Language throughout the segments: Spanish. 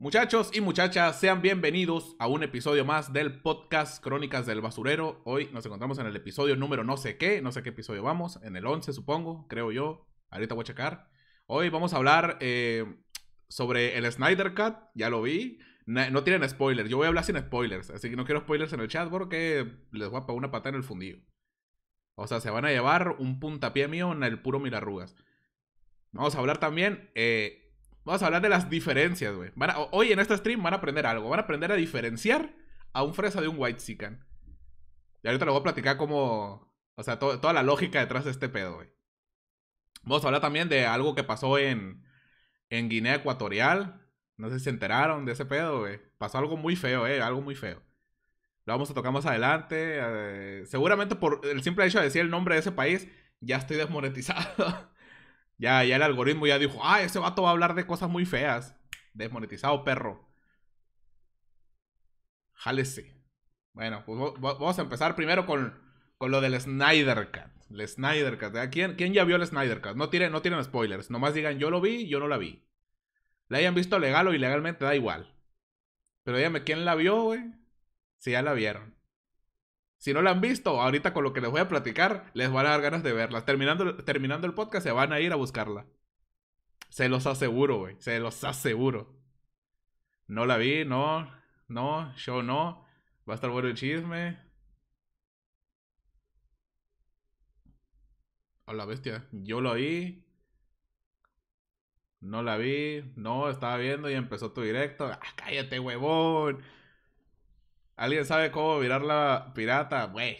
Muchachos y muchachas, sean bienvenidos a un episodio más del podcast Crónicas del Basurero. Hoy nos encontramos en el episodio número no sé qué, no sé qué episodio vamos, en el 11 supongo, creo yo. Ahorita voy a checar. Hoy vamos a hablar eh, sobre el Snyder Cut, ya lo vi. No, tienen spoilers, yo voy a hablar sin spoilers, así que no quiero spoilers en el chat porque les voy a pagar una patada en el fundido. O sea, se van a llevar un puntapié mío en el puro mirarrugas. Vamos a hablar también... Eh, Vamos a hablar de las diferencias, güey. Hoy en este stream van a aprender algo. Van a aprender a diferenciar a un fresa de un white chican. Y ahorita les voy a platicar cómo. O sea, toda la lógica detrás de este pedo, güey. Vamos a hablar también de algo que pasó en, en Guinea Ecuatorial. No sé si se enteraron de ese pedo, güey. Pasó algo muy feo, eh. Algo muy feo. Lo vamos a tocar más adelante. Eh, seguramente por el simple hecho de decir el nombre de ese país, ya estoy desmonetizado. Ya, ya el algoritmo ya dijo, ah, ese vato va a hablar de cosas muy feas. Desmonetizado, perro. Jálese. Bueno, pues vamos a empezar primero con, lo del Snyder Cat. El Snyder Cut, ¿Quién, ¿Quién, ya vio el Snyder Cut? No tienen, no tienen spoilers. Nomás digan, yo lo vi, yo no la vi. La hayan visto legal o ilegalmente, da igual. Pero díganme, ¿quién la vio, güey? Si ya la vieron. Si no la han visto, ahorita con lo que les voy a platicar, les van a dar ganas de verla. Terminando, terminando el podcast, se van a ir a buscarla. Se los aseguro, güey. Se los aseguro. No la vi, no. No, yo no. Va a estar bueno el chisme. A la bestia. Yo lo vi. No la vi. No, estaba viendo y empezó tu directo. Ah, cállate, huevón. ¿Alguien sabe cómo virar la pirata? Güey.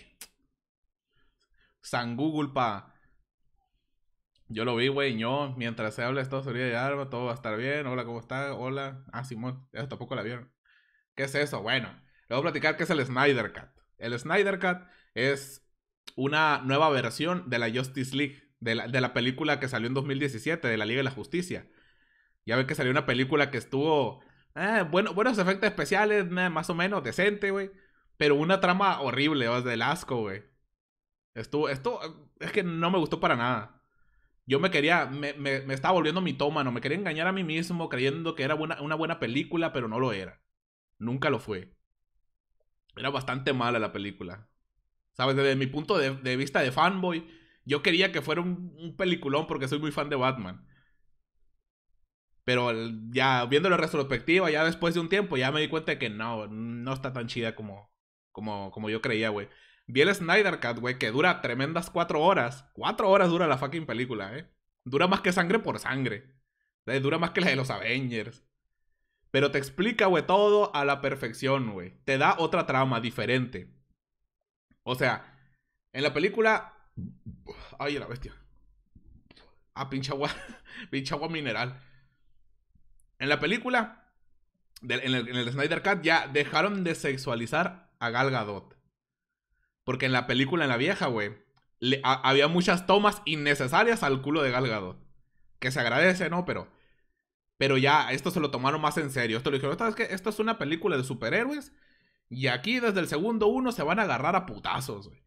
San Google Yo lo vi, güey. Yo, mientras se habla de Estados Unidos de Arma, todo va a estar bien. Hola, ¿cómo está? Hola. Ah, Simón. Eso tampoco la vieron. ¿Qué es eso? Bueno, le voy a platicar qué es el Snyder Cut. El Snyder Cut es una nueva versión de la Justice League, de la, de la película que salió en 2017, de la Liga de la Justicia. Ya ven que salió una película que estuvo Ah, bueno, buenos efectos especiales, más o menos, decente, güey. Pero una trama horrible, del asco, güey. Esto, esto, es que no me gustó para nada. Yo me quería, me, me, me estaba volviendo mitómano, me quería engañar a mí mismo creyendo que era buena, una buena película, pero no lo era. Nunca lo fue. Era bastante mala la película. ¿Sabes? Desde mi punto de, vista de fanboy, yo quería que fuera un peliculón porque soy muy fan de Batman. Pero ya viéndolo la retrospectiva, ya después de un tiempo, ya me di cuenta que no, no está tan chida como, como, como yo creía, güey. Vi el Snyder Cut, güey, que dura tremendas cuatro horas. Cuatro horas dura la fucking película, ¿eh? Dura más que sangre por sangre. Eh, dura más que la de los Avengers. Pero te explica, güey, todo a la perfección, güey. Te da otra trama diferente. O sea, en la película... Ay, la bestia. Ah, pinche agua. pinche agua mineral. En la película, en, el, Snyder Cut, ya dejaron de sexualizar a Gal Gadot. Porque en la película, en la vieja, güey, había muchas tomas innecesarias al culo de Gal Gadot. Que se agradece, ¿no? Pero, pero ya, esto se lo tomaron más en serio. Esto lo dijeron, ¿sabes qué? Esto es una película de superhéroes. Y aquí, desde el segundo uno, se van a agarrar a putazos, güey.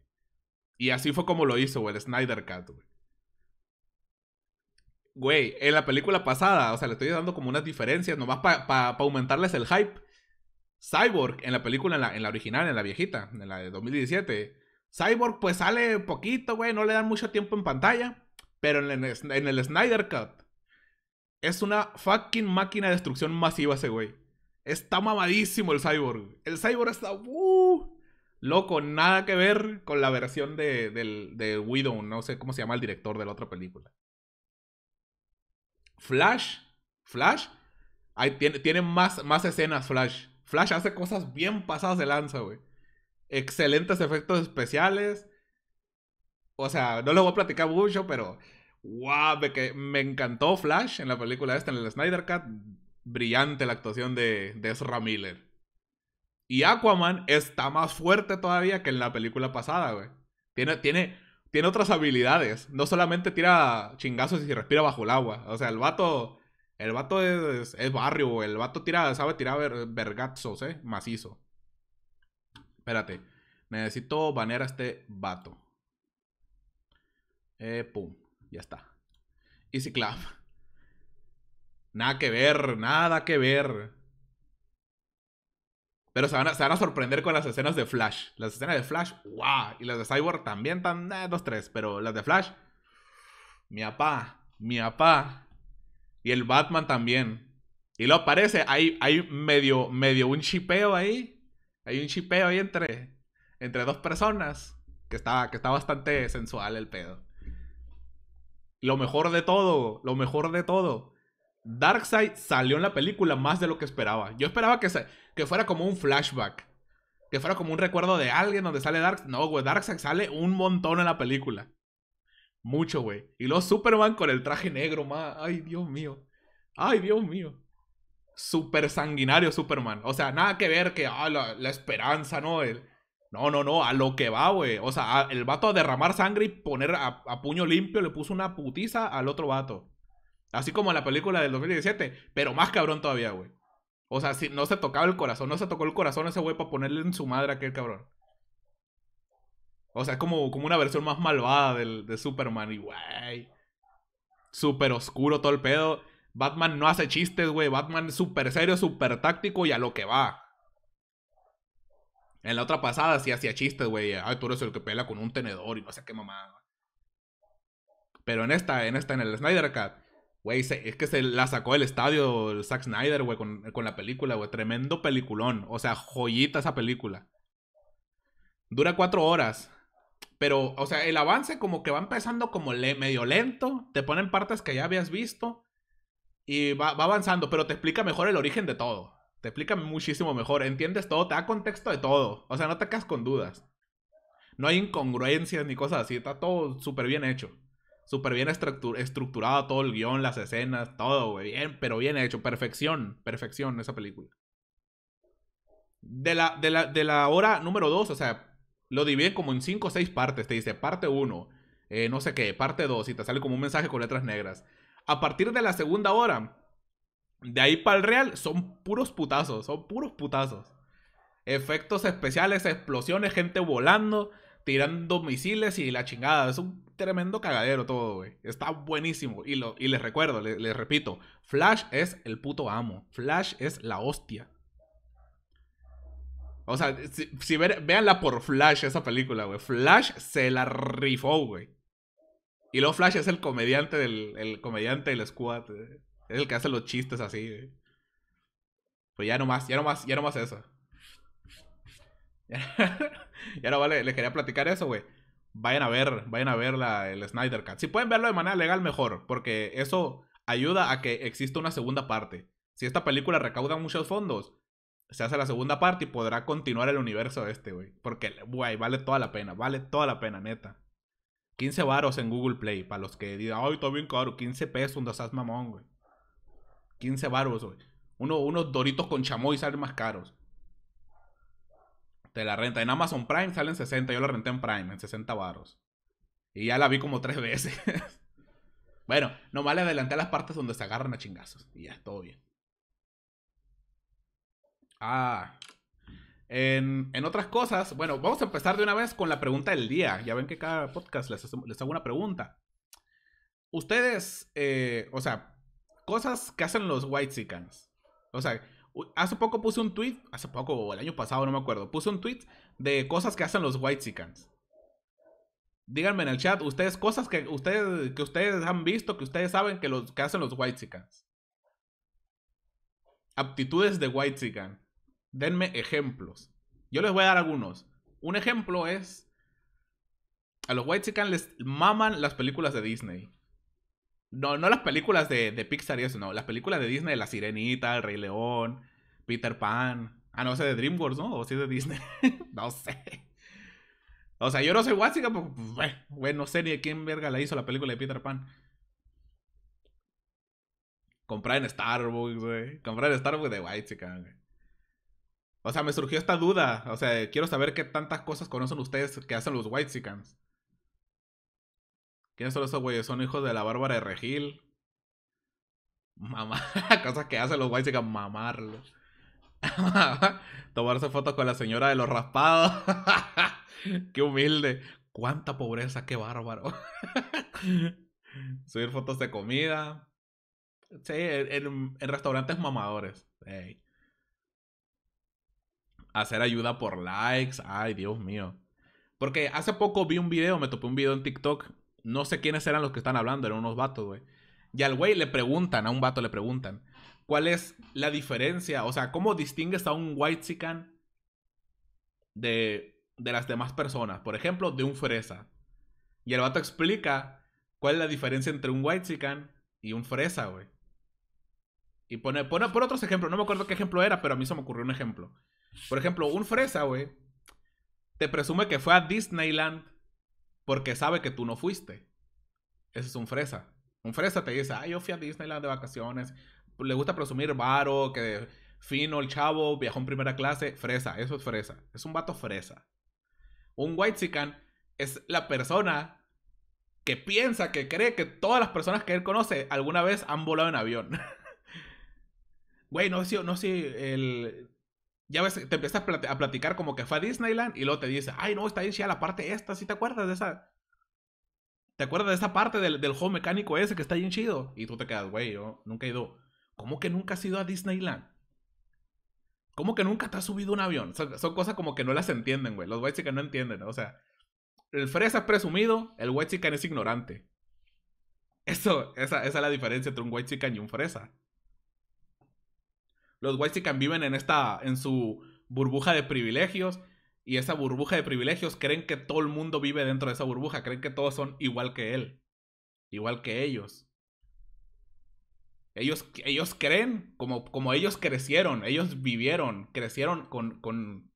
Y así fue como lo hizo, güey, el Snyder Cut, güey güey, en la película pasada, o sea, le estoy dando como unas diferencias, nomás para aumentarles el hype. Cyborg, en la película, en la, original, en la viejita, en la de 2017, Cyborg pues sale poquito, güey, no le dan mucho tiempo en pantalla, pero en el, Snyder Cut es una fucking máquina de destrucción masiva ese güey. Está mamadísimo el cyborg. El cyborg está uh, loco, nada que ver con la versión de, de Widow. No sé cómo se llama el director de la otra película. Flash, Flash, ahí tiene, tiene más, más escenas Flash. Flash hace cosas bien pasadas de lanza, güey. Excelentes efectos especiales. O sea, no lo voy a platicar mucho, pero wow, me, me encantó Flash en la película esta, en el Snyder Cut. Brillante la actuación de, de Ezra Miller. Y Aquaman está más fuerte todavía que en la película pasada, güey. Tiene, tiene tiene otras habilidades. No solamente tira chingazos y se respira bajo el agua. O sea, el vato. El vato es, es barrio, El vato tira, sabe tirar vergazos, eh. Macizo. Espérate. Necesito banear a este vato. Eh, pum. Ya está. Easy clap. Nada que ver, nada que ver. Pero se van, a, sorprender con las escenas de Flash. Las escenas de Flash, wow. Y las de Cyborg también están, eh, dos, tres. Pero las de Flash, mi apá, mi apá. Y el Batman también. Y lo aparece, hay, hay medio, medio un chipeo ahí. Hay un chipeo ahí entre, entre dos personas. Que que está bastante sensual el pedo. Lo mejor de todo, lo mejor de todo Darkseid salió en la película más de lo que esperaba. Yo esperaba que, que fuera como un flashback. Que fuera como un recuerdo de alguien donde sale Darkseid. No, güey, Darkseid sale un montón en la película. Mucho, güey. Y los Superman con el traje negro, ma. Ay, Dios mío. Ay, Dios mío. Super sanguinario Superman. O sea, nada que ver que ah, la, esperanza, ¿no? no, no, no, a lo que va, güey. O sea, el vato a derramar sangre y poner a, a puño limpio le puso una putiza al otro vato. Así como la película del 2017, pero más cabrón todavía, güey. O sea, si no se tocaba el corazón, no se tocó el corazón ese güey para ponerle en su madre a aquel cabrón. O sea, como, como una versión más malvada del, de Superman. Y, güey. Súper oscuro todo el pedo. Batman no hace chistes, güey. Batman es súper serio, súper táctico y a lo que va. En la otra pasada sí hacía chistes, güey. Ay, tú eres el que pela con un tenedor y no sé qué mamá. Pero en esta, en esta, en el Snyder Cut, Güey, es que se la sacó del estadio el Zack Snyder, güey, con, la película, güey. Tremendo peliculón. O sea, joyita esa película. Dura cuatro horas. Pero, o sea, el avance como que va empezando como medio lento. Te ponen partes que ya habías visto. Y va, va avanzando, pero te explica mejor el origen de todo. Te explica muchísimo mejor. Entiendes todo, te da contexto de todo. O sea, no te quedas con dudas. No hay incongruencias ni cosas así. Está todo súper bien hecho. Súper bien estructurado todo el guión, las escenas, todo, Bien, pero bien hecho. Perfección, perfección esa película. De la, hora número 2, o sea, lo divide como en 5 o 6 partes. Te dice parte 1, eh, no sé qué, parte 2, y te sale como un mensaje con letras negras. A partir de la segunda hora, de ahí para el real, son puros putazos, son puros putazos. Efectos especiales, explosiones, gente volando tirando misiles y la chingada. Es un tremendo cagadero todo, güey. Está buenísimo. Y, lo, y les recuerdo, les, repito, Flash es el puto amo. Flash es la hostia. O sea, si, si véanla por Flash esa película, güey. Flash se la rifó, güey. Y luego Flash es el comediante del comediante del squad. Es el que hace los chistes así, güey. Pues ya nomás, ya nomás, ya nomás eso. y ahora vale, les quería platicar eso, güey. Vayan a ver, vayan a ver el Snyder Cut. Si pueden verlo de manera legal, mejor, porque eso ayuda a que exista una segunda parte. Si esta película recauda muchos fondos, se hace la segunda parte y podrá continuar el universo este, güey. Porque, güey, vale toda la pena, vale toda la pena, neta. 15 varos en Google Play, para los que digan, ay, está bien caro, 15 pesos, un dosas mamón, güey. 15 baros, güey. Uno, unos doritos con chamoy salen más caros. Te la renta. En Amazon Prime salen 60. Yo la renté en Prime, en 60 barros. Y ya la vi como tres veces. bueno, nomás le adelanté a las partes donde se agarran a chingazos. Y ya, todo bien. Ah. En, otras cosas, bueno, vamos a empezar de una vez con la pregunta del día. Ya ven que cada podcast les, hago una pregunta. Ustedes, eh, o sea, cosas que hacen los white Seekers O sea, Hace poco puse un tweet, hace poco o el año pasado, no me acuerdo, puse un tweet de cosas que hacen los white sicans. Díganme en el chat, ustedes cosas que ustedes que ustedes han visto, que ustedes saben que los que hacen los white sicans. Aptitudes de white sican. Denme ejemplos. Yo les voy a dar algunos. Un ejemplo es a los white les maman las películas de Disney. No, no las películas de, Pixar y eso, no. Las películas de Disney, La Sirenita, El Rey León, Peter Pan. Ah, no, ese de DreamWorks, ¿no? O es de Disney. no sé. O sea, yo no soy Watsica, pues, pues güey, no sé ni de quién verga la hizo la película de Peter Pan. Comprar en Starbucks, güey. Comprar en Starbucks de Watsica, güey. O sea, me surgió esta duda. O sea, quiero saber qué tantas cosas conocen ustedes que hacen los White ¿Quiénes son esos güeyes? Son hijos de la Bárbara de Regil. Mamá, cosas que hacen los güeyes que mamarlo. Tomarse fotos con la señora de los raspados. qué humilde. Cuánta pobreza, qué bárbaro. Subir fotos de comida. Sí, en, restaurantes mamadores. Hacer ayuda por likes. Ay, Dios mío. Porque hace poco vi un video, me topé un video en TikTok no sé quiénes eran los que están hablando, eran unos vatos, güey. Y al güey le preguntan, a un vato le preguntan, ¿cuál es la diferencia? O sea, ¿cómo distingues a un white Chicken... de, de las demás personas? Por ejemplo, de un fresa. Y el vato explica cuál es la diferencia entre un white Chicken... y un fresa, güey. Y pone, pone, por otros ejemplos, no me acuerdo qué ejemplo era, pero a mí se me ocurrió un ejemplo. Por ejemplo, un fresa, güey, te presume que fue a Disneyland porque sabe que tú no fuiste. Eso es un fresa. Un fresa te dice, ay, yo fui a Disneyland de vacaciones. Le gusta presumir varo, que fino el chavo, viajó en primera clase. Fresa, eso es fresa. Es un vato fresa. Un white sican es la persona que piensa, que cree que todas las personas que él conoce alguna vez han volado en avión. Güey, no sé, no sé, el ya ves, te empiezas a platicar como que fue a Disneyland y luego te dice, ay, no, está bien chida la parte esta, ¿sí te acuerdas de esa? ¿Te acuerdas de esa parte del, del juego mecánico ese que está bien chido? Y tú te quedas, güey, yo nunca he ido. ¿Cómo que nunca has ido a Disneyland? ¿Cómo que nunca te has subido un avión? Son, cosas como que no las entienden, güey. Los white no entienden, o sea, el fresa es presumido, el white es ignorante. Eso, esa, es la diferencia entre un white chicken y un fresa. Los Whitezican viven en esta, en su burbuja de privilegios y esa burbuja de privilegios creen que todo el mundo vive dentro de esa burbuja, creen que todos son igual que él, igual que ellos. Ellos, ellos creen, como, como ellos crecieron, ellos vivieron, crecieron con, con,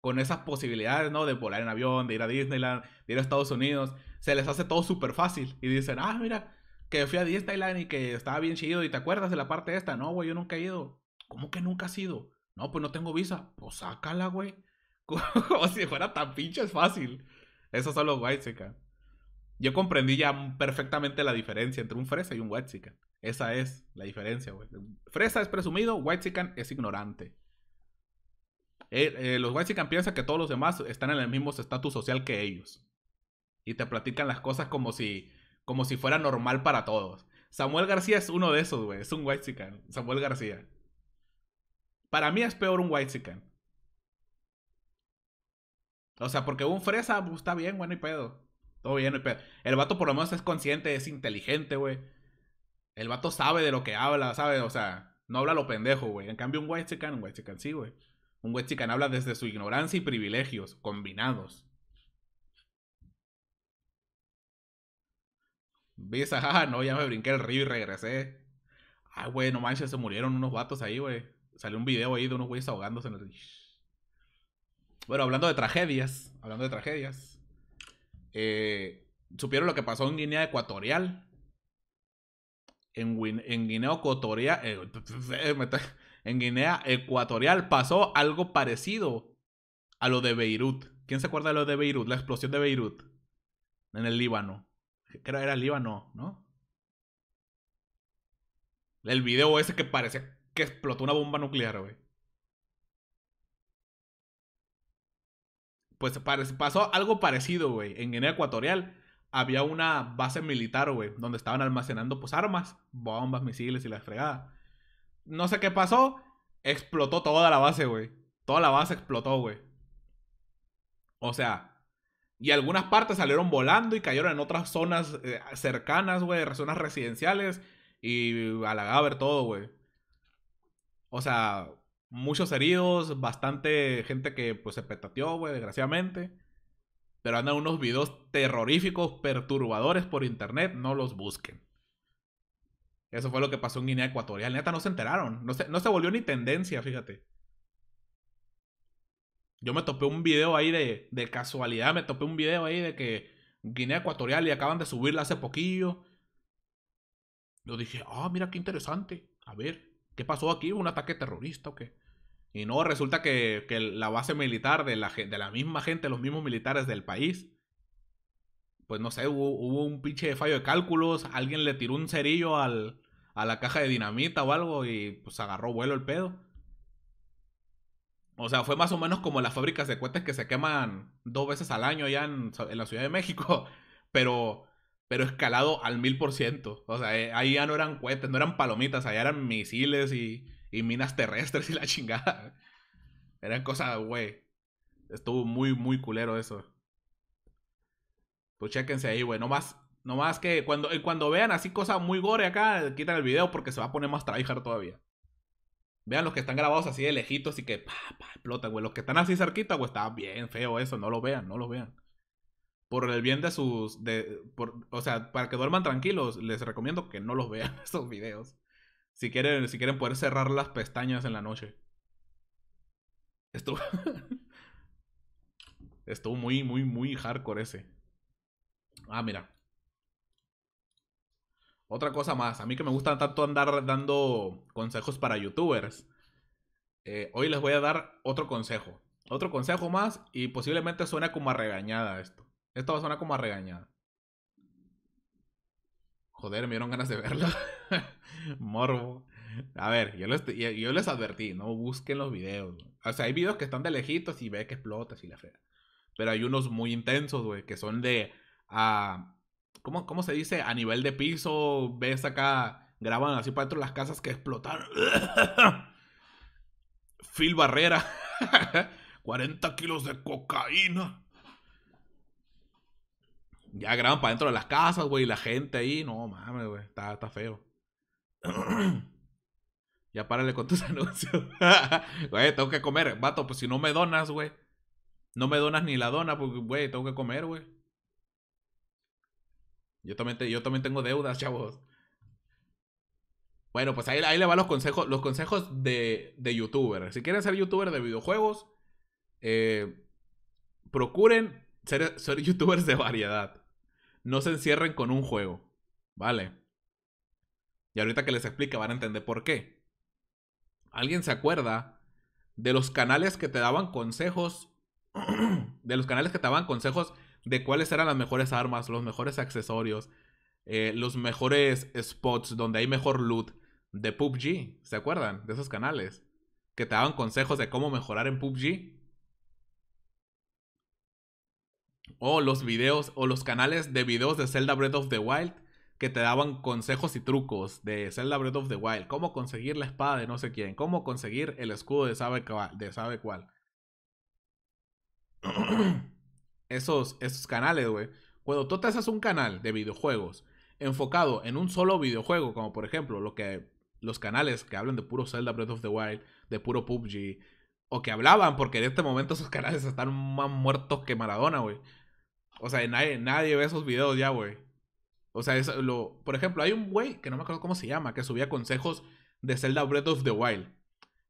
con esas posibilidades, ¿no? De volar en avión, de ir a Disneyland, de ir a Estados Unidos. Se les hace todo súper fácil y dicen, ah, mira, que fui a Disneyland y que estaba bien chido y te acuerdas de la parte esta. No, güey, yo nunca he ido. ¿Cómo que nunca has ido? No, pues no tengo visa. Pues sácala, güey. Como si fuera tan pinche es fácil. Esos son los Whitezican. Yo comprendí ya perfectamente la diferencia entre un fresa y un Whitezican. Esa es la diferencia, güey. Fresa es presumido, Whitezican es ignorante. Eh, los whitesican piensan que todos los demás están en el mismo estatus social que ellos. Y te platican las cosas como si, como si fuera normal para todos. Samuel García es uno de esos, güey. Es un Whitezican. Samuel García. Para mí es peor un white chicken. O sea, porque un fresa pues, está bien, bueno y pedo. Todo bien, y pedo. El vato por lo menos es consciente, es inteligente, güey. El vato sabe de lo que habla, sabe, O sea, no habla lo pendejo, güey. En cambio, un white chicken, un white chicken sí, güey. Un white chicken habla desde su ignorancia y privilegios combinados. Visa, ah, no, ya me brinqué el río y regresé. Ay, ah, güey, no manches, se murieron unos vatos ahí, güey salió un video ahí de unos güeyes ahogándose en el Bueno, hablando de tragedias, hablando de tragedias, eh, supieron lo que pasó en Guinea Ecuatorial. En, en Guinea Ecuatorial, eh, en Guinea Ecuatorial pasó algo parecido a lo de Beirut. ¿Quién se acuerda de lo de Beirut? La explosión de Beirut en el Líbano. Creo que era el Líbano, ¿no? El video ese que parecía que explotó una bomba nuclear, güey. Pues pasó algo parecido, güey. En Guinea Ecuatorial había una base militar, güey, donde estaban almacenando, pues, armas, bombas, misiles y la fregada. No sé qué pasó, explotó toda la base, güey. Toda la base explotó, güey. O sea, y algunas partes salieron volando y cayeron en otras zonas eh, cercanas, güey, zonas residenciales. Y a la Gaber todo, güey. O sea, muchos heridos, bastante gente que pues se petateó, güey, desgraciadamente. Pero andan unos videos terroríficos, perturbadores por internet, no los busquen. Eso fue lo que pasó en Guinea Ecuatorial. Neta, no se enteraron. No se, volvió ni tendencia, fíjate. Yo me topé un video ahí de, casualidad, me topé un video ahí de que Guinea Ecuatorial y acaban de subirla hace poquillo. Yo dije, ah, mira qué interesante. A ver. ¿Qué pasó aquí? ¿Un ataque terrorista o qué? Y no, resulta que, la base militar de la, de la, misma gente, los mismos militares del país, pues no sé, hubo, un pinche fallo de cálculos, alguien le tiró un cerillo a la caja de dinamita o algo y pues agarró vuelo el pedo. O sea, fue más o menos como las fábricas de cohetes que se queman dos veces al año ya en la Ciudad de México, pero pero escalado al mil por ciento. O sea, eh, ahí ya no eran cohetes, no eran palomitas, allá eran misiles y, minas terrestres y la chingada. Eran cosas, güey. Estuvo muy, muy culero eso. Pues chéquense ahí, güey. No más, no más que cuando, cuando vean así cosas muy gore acá, eh, quitan el video porque se va a poner más tryhard todavía. Vean los que están grabados así de lejitos y que pa, pa, explotan, güey. Los que están así cerquita, güey, está bien feo eso. No lo vean, no lo vean por el bien de sus. o sea, para que duerman tranquilos, les recomiendo que no los vean esos videos. Si quieren, si quieren poder cerrar las pestañas en la noche. Estuvo. Estuvo muy, muy, muy hardcore ese. Ah, mira. Otra cosa más. A mí que me gusta tanto andar dando consejos para youtubers. Eh, hoy les voy a dar otro consejo. Otro consejo más y posiblemente suene como a regañada esto. Esto va a sonar como a regañada. Joder, me dieron ganas de verlo. Morbo. A ver, yo les, advertí, no busquen los videos. O sea, hay videos que están de lejitos y ve que explotas y la fea. Pero hay unos muy intensos, güey, que son de. Ah, ¿cómo, ¿Cómo se dice? A nivel de piso, ves acá, graban así para dentro las casas que explotaron. Phil Barrera, 40 kilos de cocaína. Ya graban para dentro de las casas, güey, la gente ahí, no mames, güey, está, feo. ya párale con tus anuncios. güey, tengo que comer, vato, pues si no me donas, güey. No me donas ni la dona, porque, güey, tengo que comer, güey. Yo también, tengo deudas, chavos. Bueno, pues ahí, ahí le van los consejos, los consejos de, youtuber. Si quieren ser youtuber de videojuegos, eh, procuren ser, ser youtubers de variedad no se encierren con un juego. Vale. Y ahorita que les explique van a entender por qué. ¿Alguien se acuerda de los canales que te daban consejos? de los canales que te daban consejos de cuáles eran las mejores armas, los mejores accesorios, eh, los mejores spots donde hay mejor loot de PUBG. ¿Se acuerdan de esos canales? Que te daban consejos de cómo mejorar en PUBG. o los videos o los canales de videos de Zelda Breath of the Wild que te daban consejos y trucos de Zelda Breath of the Wild, cómo conseguir la espada de no sé quién, cómo conseguir el escudo de sabe cuál, de sabe cuál. Esos, esos canales, güey. Cuando tú te haces un canal de videojuegos enfocado en un solo videojuego, como por ejemplo lo que los canales que hablan de puro Zelda Breath of the Wild, de puro PUBG, o que hablaban, porque en este momento esos canales están más muertos que Maradona, güey. O sea, nadie, nadie ve esos videos ya, güey. O sea, lo, por ejemplo, hay un güey que no me acuerdo cómo se llama, que subía consejos de Zelda Breath of the Wild.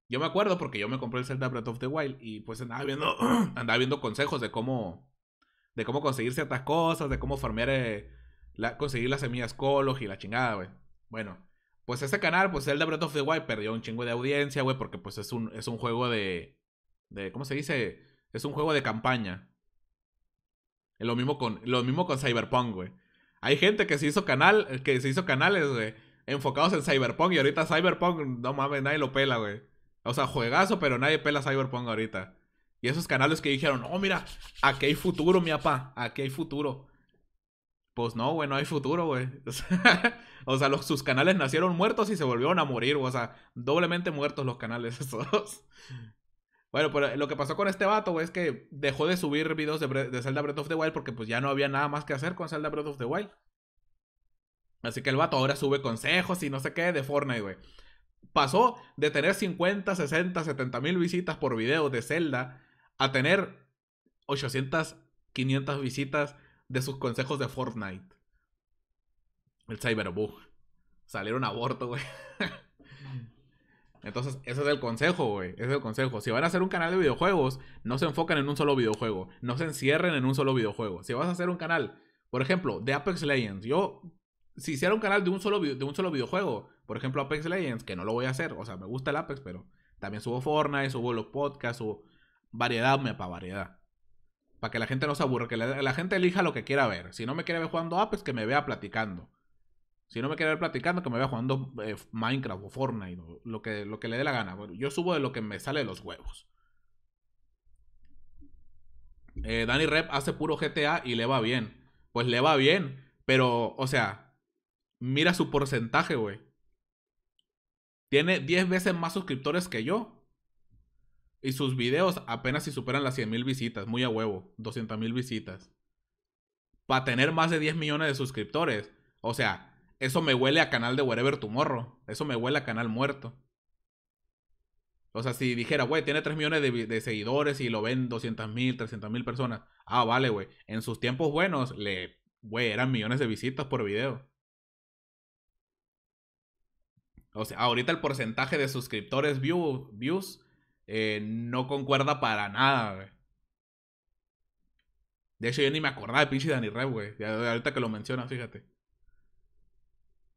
Yo me acuerdo porque yo me compré el Zelda Breath of the Wild y pues andaba viendo, andaba viendo consejos de cómo, de cómo conseguir ciertas cosas, de cómo farmear, eh, la, conseguir las semillas colos y la chingada, güey. Bueno, pues ese canal, pues el de Breath of the Wild perdió un chingo de audiencia, güey, porque pues es un, es un juego de, de, ¿cómo se dice? Es un juego de campaña. Lo mismo con, lo mismo con Cyberpunk, güey. Hay gente que se hizo canal, que se hizo canales, güey, enfocados en Cyberpunk y ahorita Cyberpunk, no mames, nadie lo pela, güey. O sea, juegazo, pero nadie pela Cyberpunk ahorita. Y esos canales que dijeron, oh, mira, aquí hay futuro, mi papá, aquí hay futuro pues no, güey, no hay futuro, güey. O sea, los, sus canales nacieron muertos y se volvieron a morir, güey. O sea, doblemente muertos los canales esos. Bueno, pero lo que pasó con este vato, güey, es que dejó de subir videos de, de, Zelda Breath of the Wild porque pues ya no había nada más que hacer con Zelda Breath of the Wild. Así que el vato ahora sube consejos y no sé qué de Fortnite, güey. Pasó de tener 50, 60, 70 mil visitas por video de Zelda a tener 800, 500 visitas de sus consejos de Fortnite. El cyberbug. Salieron aborto, güey. Entonces, ese es el consejo, güey. Ese es el consejo. Si van a hacer un canal de videojuegos, no se enfocan en un solo videojuego. No se encierren en un solo videojuego. Si vas a hacer un canal, por ejemplo, de Apex Legends, yo, si hiciera un canal de un solo, de un solo videojuego, por ejemplo, Apex Legends, que no lo voy a hacer, o sea, me gusta el Apex, pero también subo Fortnite, subo los podcasts, subo variedad, me variedad. Para que la gente no se aburra, que la, gente elija lo que quiera ver. Si no me quiere ver jugando apps ah, pues que me vea platicando. Si no me quiere ver platicando, que me vea jugando eh, Minecraft o Fortnite, lo que, lo que le dé la gana. yo subo de lo que me sale de los huevos. Eh, Danny Rep hace puro GTA y le va bien. Pues le va bien, pero, o sea, mira su porcentaje, güey. Tiene 10 veces más suscriptores que yo y sus videos apenas si superan las 100.000 visitas, muy a huevo, 200.000 visitas. Para tener más de 10 millones de suscriptores. O sea, eso me huele a canal de Wherever Tomorrow. Eso me huele a canal muerto. O sea, si dijera, güey, tiene 3 millones de, seguidores y lo ven 200.000, mil, mil personas. Ah, vale, güey. En sus tiempos buenos, le, güey, eran millones de visitas por video. O sea, ahorita el porcentaje de suscriptores views eh, no concuerda para nada, güey. De hecho, yo ni me acordaba de pinche ni Rev, güey. Ahorita que lo menciona, fíjate.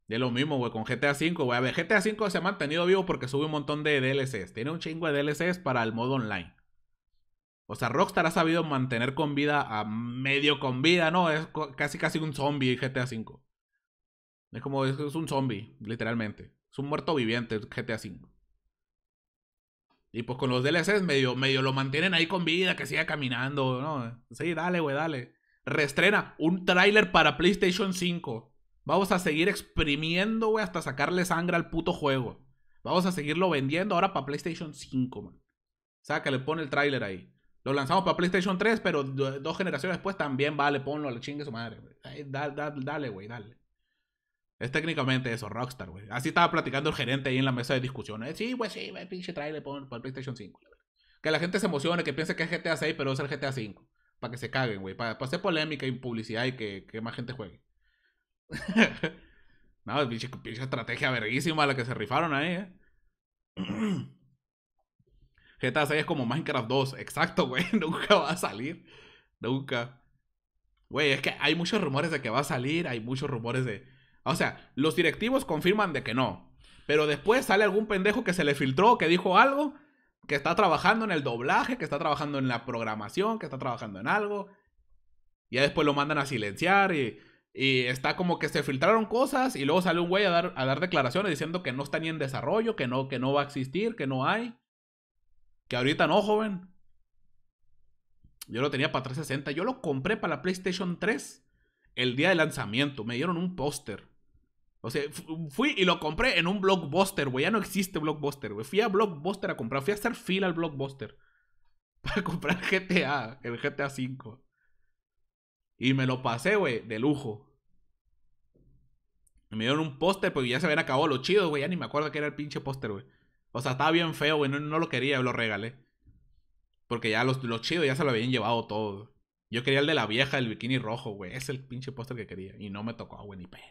de es lo mismo, güey, con GTA V, güey. A ver, GTA V se ha mantenido vivo porque sube un montón de DLCs. Tiene un chingo de DLCs para el modo online. O sea, Rockstar ha sabido mantener con vida a medio con vida, ¿no? Es casi casi un zombie GTA V. Es como, es un zombie, literalmente. Es un muerto viviente GTA V. Y pues con los DLCs medio, medio lo mantienen ahí con vida, que siga caminando, ¿no? Sí, dale, güey, dale. Restrena un tráiler para PlayStation 5. Vamos a seguir exprimiendo, güey, hasta sacarle sangre al puto juego. Vamos a seguirlo vendiendo ahora para PlayStation 5, man. le pone el tráiler ahí. Lo lanzamos para PlayStation 3, pero dos generaciones después también vale, ponlo a la chingue su madre. Dale, dale, güey, dale. Es técnicamente eso, Rockstar, güey. Así estaba platicando el gerente ahí en la mesa de discusiones. ¿eh? Sí, güey, sí, güey, pinche trailer para el PlayStation 5. que la gente se emocione, que piense que es GTA 6, pero es el GTA 5. Para que se caguen, güey. Para, hacer polémica y publicidad y que, más gente juegue. no, pinche, pinche estrategia verguísima la que se rifaron ahí, eh. GTA 6 es como Minecraft 2. Exacto, güey. Nunca va a salir. Nunca. Güey, es que hay muchos rumores de que va a salir. Hay muchos rumores de o sea, los directivos confirman de que no. Pero después sale algún pendejo que se le filtró, que dijo algo, que está trabajando en el doblaje, que está trabajando en la programación, que está trabajando en algo. Y ya después lo mandan a silenciar y, está como que se filtraron cosas y luego sale un güey a dar, a dar declaraciones diciendo que no está ni en desarrollo, que no, que no va a existir, que no hay. Que ahorita no, joven. Yo lo tenía para 360. Yo lo compré para la PlayStation 3 el día de lanzamiento. Me dieron un póster. O sea, fui y lo compré en un blockbuster, güey. Ya no existe blockbuster, güey. Fui a blockbuster a comprar. Fui a hacer fila al blockbuster. Para comprar GTA, el GTA V. Y me lo pasé, güey, de lujo. Me dieron un póster, porque ya se habían acabado los chidos, güey. Ya ni me acuerdo que era el pinche póster, güey. O sea, estaba bien feo, güey. No, lo quería, lo regalé. Porque ya los, los chidos ya se lo habían llevado todo. Yo quería el de la vieja, el bikini rojo, güey. Es el pinche póster que quería. Y no me tocó, güey, ni pedo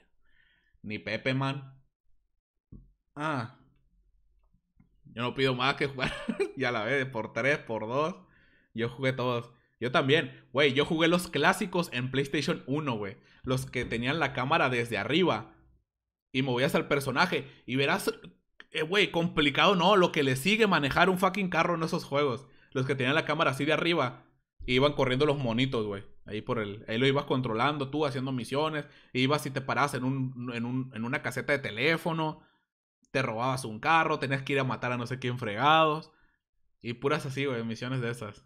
ni Pepe Man. Ah, yo no pido más que jugar. a la vez, por 3, por 2. Yo jugué todos. Yo también, güey, yo jugué los clásicos en PlayStation 1, güey. Los que tenían la cámara desde arriba. Y movías al personaje. Y verás, eh, güey, complicado no. Lo que le sigue manejar un fucking carro en esos juegos. Los que tenían la cámara así de arriba. Y iban corriendo los monitos, güey. Ahí por el, lo ibas controlando tú, haciendo misiones, ibas y te parabas en, un, en, una caseta de teléfono, te robabas un carro, tenías que ir a matar a no sé quién fregados. Y puras así, güey, misiones de esas.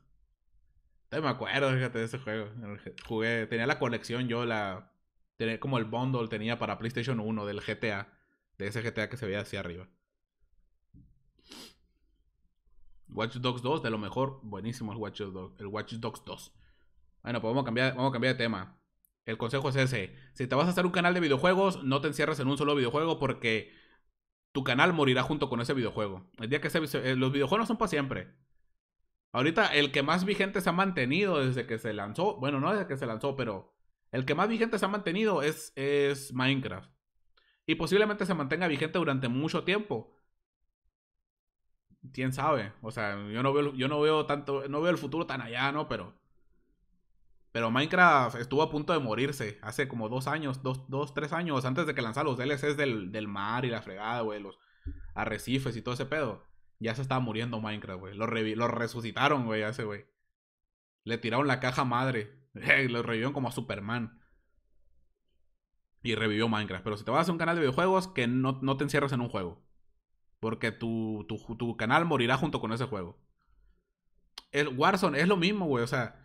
te me acuerdo, fíjate, de ese juego. Jugué, tenía la colección yo, la... Tenía como el bundle tenía para PlayStation 1 del GTA. De ese GTA que se veía hacia arriba. Watch Dogs 2, de lo mejor, buenísimo el Watch Dogs, el Watch Dogs 2. Bueno, pues vamos a cambiar, vamos cambiar de tema. El consejo es ese. Si te vas a hacer un canal de videojuegos, no te encierres en un solo videojuego porque tu canal morirá junto con ese videojuego. El día que se, eh, los videojuegos no son para siempre. Ahorita el que más vigente se ha mantenido desde que se lanzó, bueno, no desde que se lanzó, pero el que más vigente se ha mantenido es, es Minecraft. Y posiblemente se mantenga vigente durante mucho tiempo. ¿Quién sabe? O sea, yo no yo no veo tanto, no veo el futuro tan allá, ¿no? Pero pero Minecraft estuvo a punto de morirse hace como dos años, dos, tres años, antes de que lanzara los DLCs del, del mar y la fregada, güey, los arrecifes y todo ese pedo. Ya se estaba muriendo Minecraft, güey. Lo, lo, resucitaron, güey, ese güey. Le tiraron la caja madre. lo revivieron como a Superman. Y revivió Minecraft. Pero si te vas a un canal de videojuegos, que no, te encierres en un juego. Porque tu, tu canal morirá junto con ese juego. El Warzone es lo mismo, güey. O sea,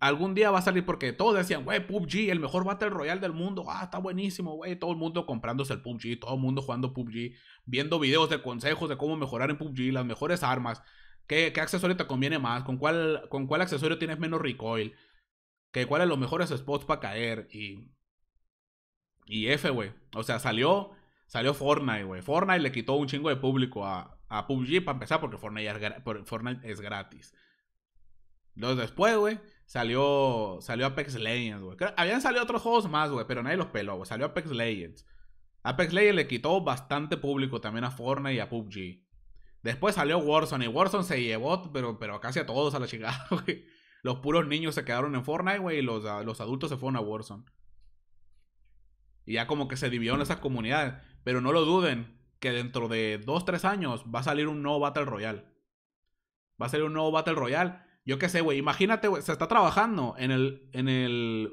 algún día va a salir porque todos decían, güey, PUBG, el mejor Battle Royale del mundo. Ah, está buenísimo, güey. Todo el mundo comprándose el PUBG, todo el mundo jugando PUBG, viendo videos de consejos de cómo mejorar en PUBG, las mejores armas, qué, qué accesorio te conviene más, con cuál, con cuál accesorio tienes menos recoil, que cuáles los mejores spots para caer y... Y F, güey. O sea, salió, salió Fortnite, güey. Fortnite le quitó un chingo de público a, a PUBG para empezar porque Fortnite es, Fortnite es gratis. Entonces después, güey, Salió, salió Apex Legends, güey. Habían salido otros juegos más, güey, pero nadie los peló, güey. Salió Apex Legends. Apex Legends le quitó bastante público también a Fortnite y a PUBG. Después salió Warzone y Warzone se llevó, pero, pero casi a todos a la chingada, güey. Los puros niños se quedaron en Fortnite, güey, y los, ah, los adultos se fueron a Warzone. Y ya como que se dividieron esas comunidades. Pero no lo duden, que dentro de 2-3 años va a salir un nuevo Battle Royale. Va a salir un nuevo Battle Royale yo qué sé, güey. Imagínate, güey. Se está trabajando en el. En el.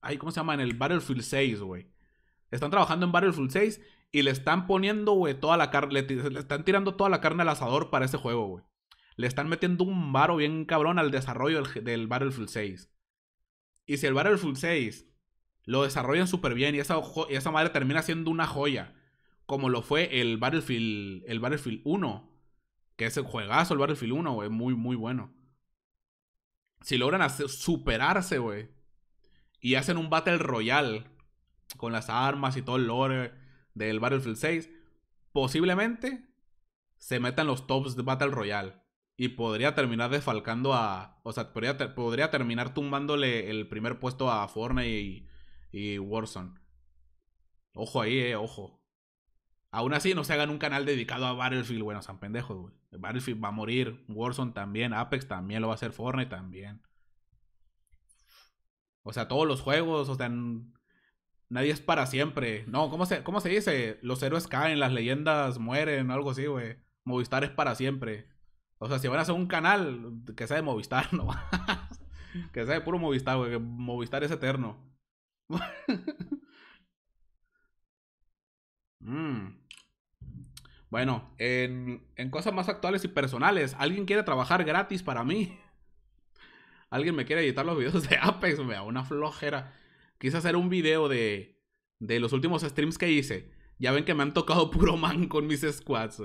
Ay, ¿cómo se llama? En el Battlefield 6, güey. Están trabajando en Battlefield 6 y le están poniendo, güey, toda la carne. Le, están tirando toda la carne al asador para ese juego, güey. Le están metiendo un varo bien cabrón al desarrollo del, Battlefield 6. Y si el Battlefield 6 lo desarrollan súper bien y esa, esa madre termina siendo una joya, como lo fue el Battlefield, el Battlefield 1, que es el juegazo, el Battlefield 1, güey, muy, muy bueno si logran superarse, güey, y hacen un Battle Royale con las armas y todo el lore del Battlefield 6, posiblemente se metan los tops de Battle Royale. Y podría terminar desfalcando a. O sea, podría, podría terminar tumbándole el primer puesto a Forney y, y Warzone. Ojo ahí, eh, ojo. Aún así, no se hagan un canal dedicado a Battlefield, bueno, son pendejos, güey. Battlefield va a morir, Warzone también, Apex también lo va a hacer, Fortnite también. O sea, todos los juegos, o sea, nadie es para siempre. No, ¿cómo se, cómo se dice? Los héroes caen, las leyendas mueren, algo así, güey. Movistar es para siempre. O sea, si van a hacer un canal que sea de Movistar, no. que sea de puro Movistar, güey. Movistar es eterno. Mmm. Bueno, en, cosas más actuales y personales, ¿alguien quiere trabajar gratis para mí? ¿Alguien me quiere editar los videos de Apex? Me da una flojera. Quise hacer un video de, de los últimos streams que hice. Ya ven que me han tocado puro manco en mis squads,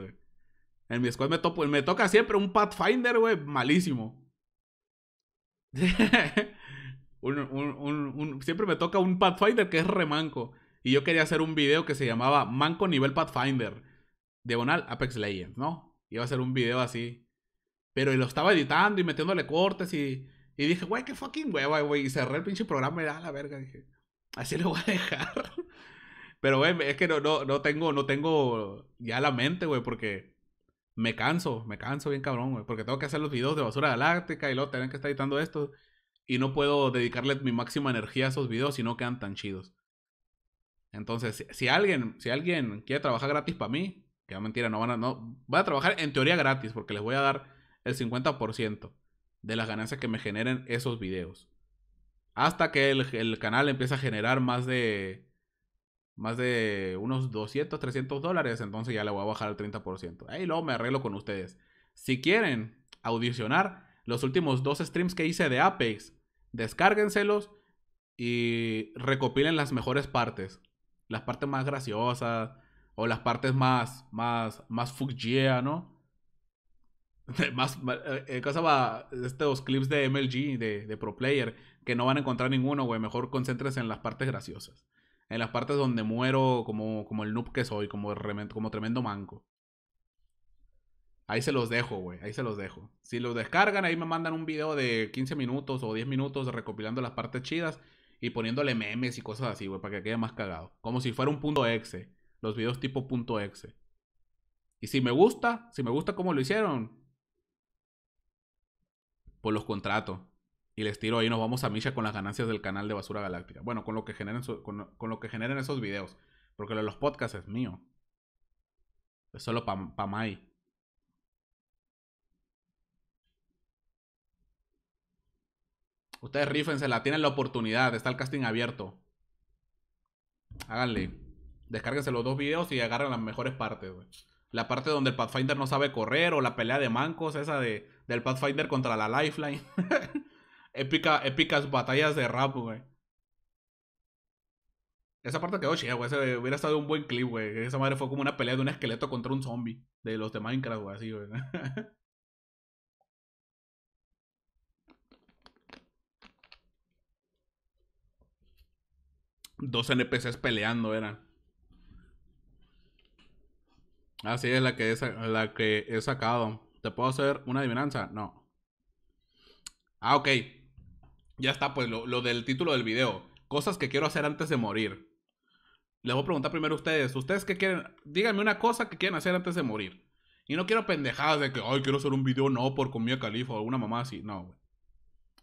En mi squad me, me toca siempre un Pathfinder, güey, malísimo. siempre me toca un Pathfinder que es remanco. Y yo quería hacer un video que se llamaba Manco Nivel Pathfinder. Bonal Apex Legends, ¿no? Iba a hacer un video así. Pero lo estaba editando y metiéndole cortes y, y dije, güey, qué fucking hueva, güey. Y cerré el pinche programa y da ah, la verga. Dije, así lo voy a dejar. Pero, güey, es que no, tengo, no tengo ya la mente, güey, porque me canso, me canso bien cabrón, güey. Porque tengo que hacer los videos de basura galáctica y luego tener que estar editando esto. Y no puedo dedicarle mi máxima energía a esos videos Y no quedan tan chidos. Entonces, si alguien, si alguien quiere trabajar gratis para mí, ya mentira, no van a, no, a trabajar en teoría gratis porque les voy a dar el 50% de las ganancias que me generen esos videos. Hasta que el, canal empiece a generar más de, más de unos 200, 300 dólares, entonces ya le voy a bajar al 30%. Ahí luego me arreglo con ustedes. Si quieren audicionar los últimos dos streams que hice de Apex, descárguenselos y recopilen las mejores partes. Las partes más graciosas, o las partes más, más, más fugia, ¿no? más, ¿Qué va... Eh, eh, estos clips de MLG, de, de, Pro Player, que no van a encontrar ninguno, güey. Mejor concéntrense en las partes graciosas. En las partes donde muero como, como el noob que soy, como, como tremendo manco. Ahí se los dejo, güey. Ahí se los dejo. Si los descargan, ahí me mandan un video de 15 minutos o 10 minutos recopilando las partes chidas y poniéndole memes y cosas así, güey, para que quede más cagado. Como si fuera un punto exe los videos tipo .exe. Y si me gusta, si me gusta cómo lo hicieron, pues los contrato. Y les tiro ahí, nos vamos a Misha con las ganancias del canal de Basura Galáctica. Bueno, con lo que generen, con, lo que generen esos videos. Porque lo los podcasts es mío. Es solo para pa Mai. Ustedes la tienen la oportunidad, está el casting abierto. Háganle. Descárguense los dos videos y agarren las mejores partes, güey. La parte donde el Pathfinder no sabe correr o la pelea de mancos, esa de, del Pathfinder contra la Lifeline. Épica, épicas batallas de rap, güey. Esa parte quedó chida, güey. Ese hubiera estado un buen clip, güey. Esa madre fue como una pelea de un esqueleto contra un zombie. De los de Minecraft, güey. Así, güey. Dos NPCs peleando eran. Así ah, es la que, es la que he sacado. ¿Te puedo hacer una adivinanza? No. Ah, ok. Ya está, pues lo, del título del video. Cosas que quiero hacer antes de morir. Les voy a preguntar primero a ustedes. ¿Ustedes qué quieren? Díganme una cosa que quieren hacer antes de morir. Y no quiero pendejadas de que, ay, quiero hacer un video no por comida califa o alguna mamá así. No, güey.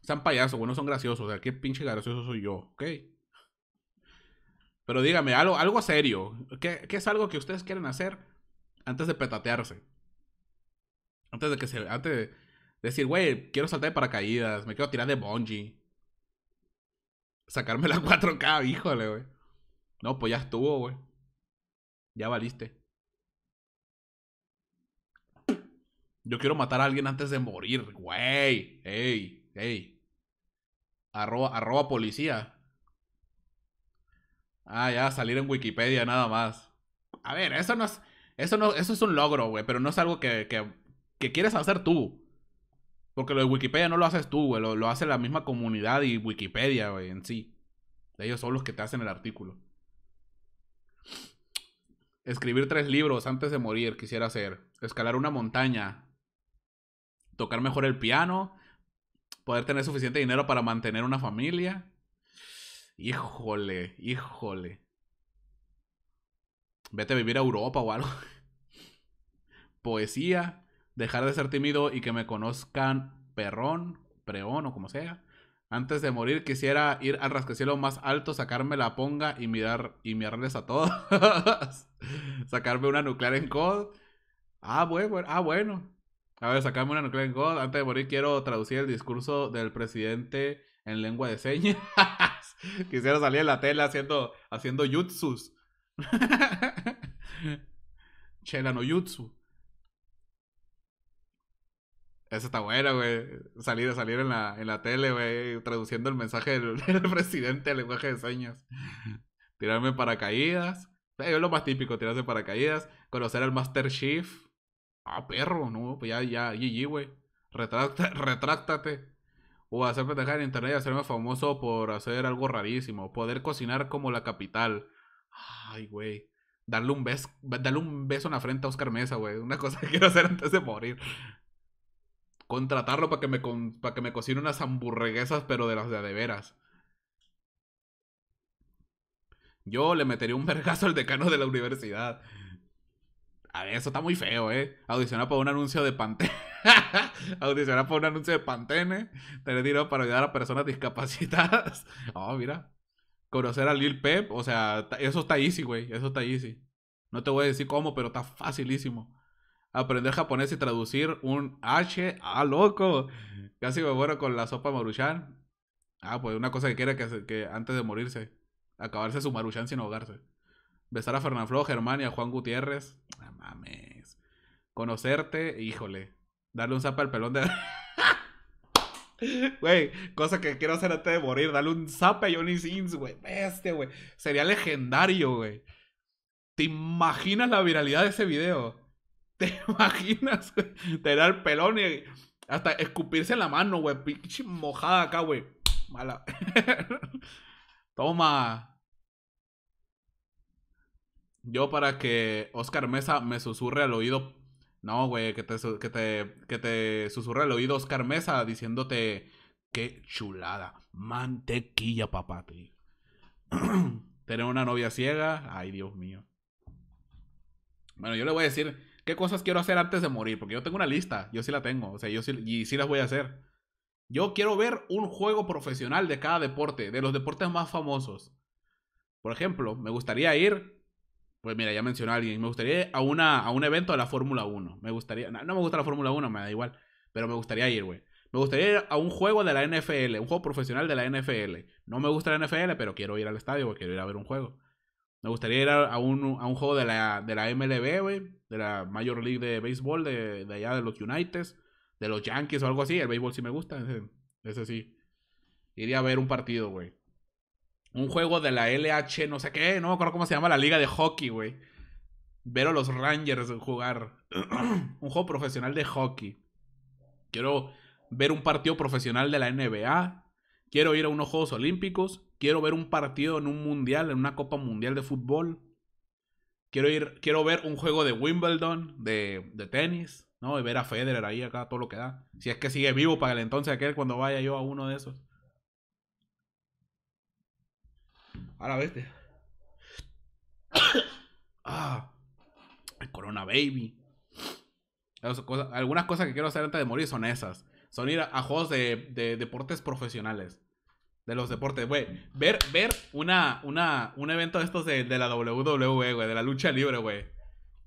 Sean payasos, güey, son graciosos. O sea, qué pinche gracioso soy yo, ¿ok? Pero díganme algo, algo serio. ¿Qué, es algo que ustedes quieren hacer antes de petatearse. Antes de que se. Antes de decir, güey, quiero saltar de paracaídas, me quiero tirar de bungee. Sacarme la 4K, híjole, güey. No, pues ya estuvo, güey. Ya valiste. Yo quiero matar a alguien antes de morir, güey. Ey, ey. Arroba, arroba policía. Ah, ya, salir en Wikipedia nada más. A ver, eso no es. Eso, no, eso es un logro, güey, pero no es algo que, que, quieres hacer tú. Porque lo de Wikipedia no lo haces tú, güey, lo, lo, hace la misma comunidad y Wikipedia, güey, en sí. Ellos son los que te hacen el artículo. Escribir tres libros antes de morir, quisiera hacer. Escalar una montaña. Tocar mejor el piano. Poder tener suficiente dinero para mantener una familia. Híjole, híjole. Vete a vivir a Europa o algo. Poesía, dejar de ser tímido y que me conozcan perrón, preón o como sea. Antes de morir quisiera ir al rascacielos más alto, sacarme la ponga y mirar y mirarles a todos. sacarme una nuclear en COD. Ah, bueno, ah, bueno. A ver, sacarme una nuclear en COD. Antes de morir quiero traducir el discurso del presidente en lengua de señas. quisiera salir en la tela haciendo haciendo jutsus. Chela no yutsu. Esa está buena, güey. Salir, salir en la, en la tele, güey, traduciendo el mensaje del, presidente al lenguaje de señas. Tirarme paracaídas. Eh, es lo más típico, tirarse paracaídas. Conocer al Master Chief. Ah, perro, no, pues ya, ya, GG, güey. retráctate. O hacerme dejar en internet y hacerme famoso por hacer algo rarísimo. Poder cocinar como la capital. Ay, güey. Darle un beso, darle un beso en la frente a Oscar Mesa, güey. Una cosa que quiero hacer antes de morir. Contratarlo para que me, para que me cocine unas hamburguesas, pero de las de, de veras. Yo le metería un vergazo al decano de la universidad. A ver, eso está muy feo, ¿eh? Audicionar para un anuncio de Pantene. Audicionar para un anuncio de Pantene. Tener dinero para ayudar a personas discapacitadas. Oh, mira conocer a Lil Pep, o sea, eso está easy, güey, eso está easy. No te voy a decir cómo, pero está facilísimo. Aprender japonés y traducir un H ¡Ah, loco. Casi me muero con la sopa maruchan. Ah, pues una cosa que quiera que, que antes de morirse, acabarse su maruchan sin ahogarse. Besar a Fernanfloo, Germán y a Juan Gutiérrez. No mames. Conocerte, híjole. Darle un zapa al pelón de... Güey, cosa que quiero hacer antes de morir, dale un zap a Johnny Sins, güey. este, güey. Sería legendario, güey. ¿Te imaginas la viralidad de ese video? ¿Te imaginas, Te Tener el pelón y hasta escupirse en la mano, güey. Pinche mojada acá, güey. Mala. Toma. Yo para que Oscar Mesa me susurre al oído no, güey, que te, que, te, te susurra el oído Oscar Mesa diciéndote, qué chulada, mantequilla, papá. Tener una novia ciega, ay, Dios mío. Bueno, yo le voy a decir qué cosas quiero hacer antes de morir, porque yo tengo una lista, yo sí la tengo, o sea, yo sí, y sí las voy a hacer. Yo quiero ver un juego profesional de cada deporte, de los deportes más famosos. Por ejemplo, me gustaría ir pues mira, ya mencionó alguien. Me gustaría ir a, una, a un evento de la Fórmula 1. Me gustaría. No, me gusta la Fórmula 1, me da igual. Pero me gustaría ir, güey. Me gustaría ir a un juego de la NFL, un juego profesional de la NFL. No me gusta la NFL, pero quiero ir al estadio, Quiero ir a ver un juego. Me gustaría ir a, un, a un, juego de la, de MLB, güey. De la Major League de Béisbol, de, allá de los United de los Yankees o algo así. El béisbol sí me gusta, ese sí. Iría a ver un partido, güey un juego de la LH, no sé qué, no me acuerdo cómo se llama la liga de hockey, güey. Ver a los Rangers jugar. un juego profesional de hockey. Quiero ver un partido profesional de la NBA. Quiero ir a unos Juegos Olímpicos. Quiero ver un partido en un mundial, en una Copa Mundial de fútbol. Quiero ir, quiero ver un juego de Wimbledon, de, de tenis, ¿no? Y ver a Federer ahí acá, todo lo que da. Si es que sigue vivo para el entonces aquel cuando vaya yo a uno de esos. Ahora la ah, Corona Baby. algunas cosas que quiero hacer antes de morir son esas. Son ir a, juegos de, deportes profesionales. De los deportes, güey. Ver, ver una, una, un evento de estos de, de la WWE, güey. De la lucha libre, güey.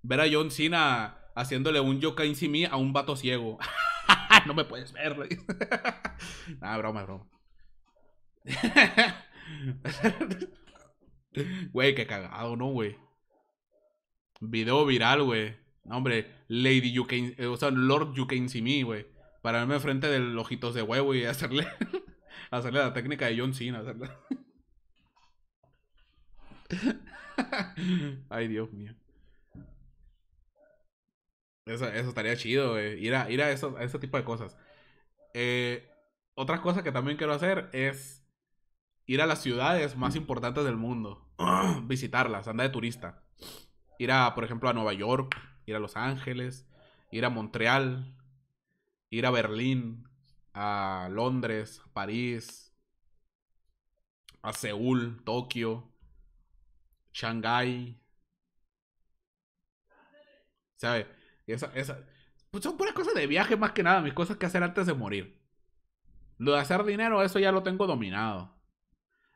Ver a John Cena haciéndole un yokai me a un vato ciego. no me puedes ver, güey. nah, broma, broma. Güey, qué cagado, ¿no, güey? Video viral, güey. hombre, Lady You eh, o sea, Lord You Can See Me, güey. Para verme frente de los ojitos de huevo y hacerle, hacerle la técnica de John Cena. Ay, Dios mío. Eso, estaría chido, güey. Ir a, eso, ese tipo de cosas. Eh, otra cosa que también quiero hacer es ir a las ciudades más importantes del mundo, visitarlas, andar de turista. Ir a, por ejemplo, a Nueva York, ir a Los Ángeles, ir a Montreal, ir a Berlín, a Londres, París, a Seúl, Tokio, Shanghái. ¿Sabes? Pues son puras cosas de viaje más que nada, mis cosas que hacer antes de morir. Lo de hacer dinero, eso ya lo tengo dominado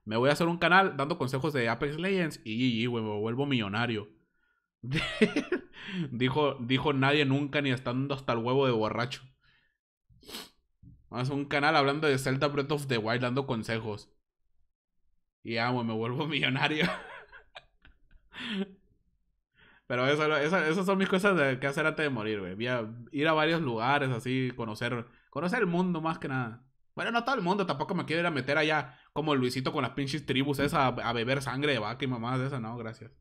me voy a hacer un canal dando consejos de Apex Legends y me vuelvo millonario. dijo, dijo nadie nunca ni estando hasta el huevo de borracho. Vamos un canal hablando de Zelda Breath of the Wild dando consejos. Y ya, me vuelvo millonario. Pero eso, esas son mis cosas de que hacer antes de morir, güey. Ir a varios lugares así, conocer, conocer el mundo más que nada. Bueno, no todo el mundo, tampoco me quiero ir a meter allá como Luisito con las pinches tribus esa a, beber sangre de vaca y mamás de esas, no, gracias.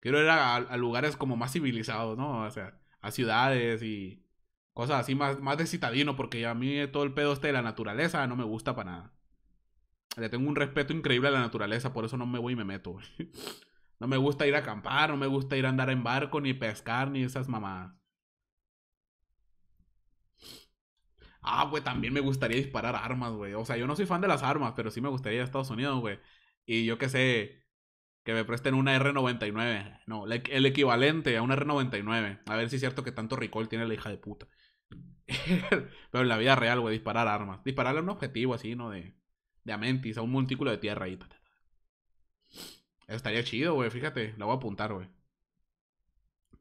Quiero ir a, lugares como más civilizados, ¿no? O sea, a ciudades y cosas así más, más de citadino, porque a mí todo el pedo este de la naturaleza no me gusta para nada. Le tengo un respeto increíble a la naturaleza, por eso no me voy y me meto. no me gusta ir a acampar, no me gusta ir a andar en barco, ni pescar, ni esas mamadas. ah, güey, también me gustaría disparar armas, güey. O sea, yo no soy fan de las armas, pero sí me gustaría ir a Estados Unidos, güey. Y yo qué sé, que me presten una R99. No, el equivalente a una R99. A ver si es cierto que tanto recall tiene la hija de puta. pero en la vida real, güey, disparar armas. Dispararle a un objetivo así, ¿no? De, de Amentis, a un montículo de tierra ahí. Estaría chido, güey, fíjate. La voy a apuntar, güey. Voy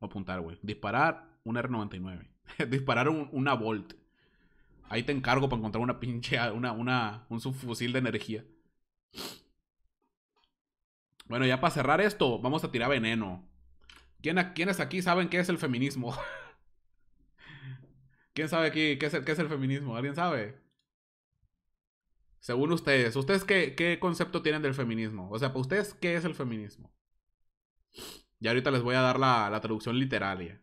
a apuntar, güey. Disparar una R99. disparar un, una Volt. Ahí te encargo para encontrar una pinche. Una, un subfusil de energía. Bueno, ya para cerrar esto, vamos a tirar veneno. ¿Quiénes aquí saben qué es el feminismo? ¿Quién sabe aquí qué es, el, feminismo? ¿Alguien sabe? Según ustedes, ¿ustedes qué, concepto tienen del feminismo? O sea, para ustedes, ¿qué es el feminismo? Y ahorita les voy a dar la, la traducción literaria.